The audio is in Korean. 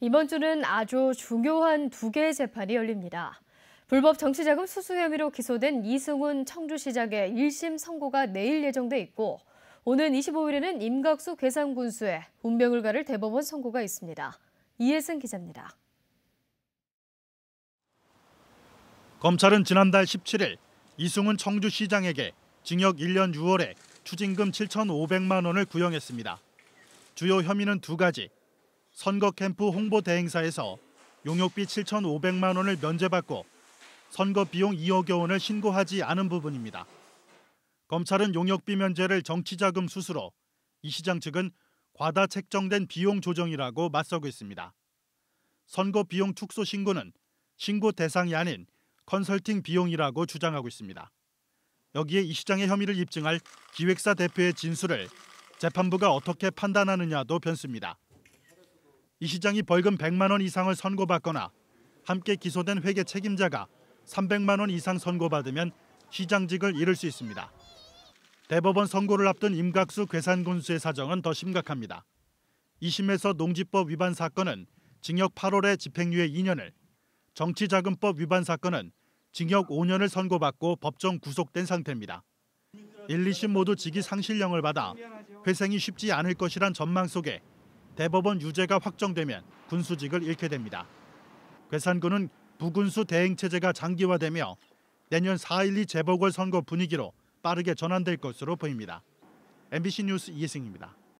이번 주는 아주 중요한 두 개의 재판이 열립니다. 불법 정치자금 수수 혐의로 기소된 이승훈 청주시장의 1심 선고가 내일 예정돼 있고 오는 25일에는 임각수 괴산군수의 운명을 가를 대법원 선고가 있습니다. 이혜승 기자입니다. 검찰은 지난달 17일 이승훈 청주시장에게 징역 1년 6월에 추징금 7,500만 원을 구형했습니다. 주요 혐의는 두 가지. 선거 캠프 홍보 대행사에서 용역비 7,500만 원을 면제받고 선거 비용 2억여 원을 신고하지 않은 부분입니다. 검찰은 용역비 면제를 정치자금 수수로 이 시장 측은 과다 책정된 비용 조정이라고 맞서고 있습니다. 선거 비용 축소 신고는 신고 대상이 아닌 컨설팅 비용이라고 주장하고 있습니다. 여기에 이 시장의 혐의를 입증할 기획사 대표의 진술을 재판부가 어떻게 판단하느냐도 변수입니다. 이 시장이 벌금 100만 원 이상을 선고받거나 함께 기소된 회계 책임자가 300만 원 이상 선고받으면 시장직을 잃을 수 있습니다. 대법원 선고를 앞둔 임각수 괴산군수의 사정은 더 심각합니다. 2심에서 농지법 위반 사건은 징역 8월에 집행유예 2년을, 정치자금법 위반 사건은 징역 5년을 선고받고 법정 구속된 상태입니다. 1, 2심 모두 직위 상실령을 받아 회생이 쉽지 않을 것이란 전망 속에 대법원 유죄가 확정되면 군수직을 잃게 됩니다. 괴산군은 부군수 대행체제가 장기화되며 내년 4.12 재보궐선거 분위기로 빠르게 전환될 것으로 보입니다. MBC 뉴스 이승입니다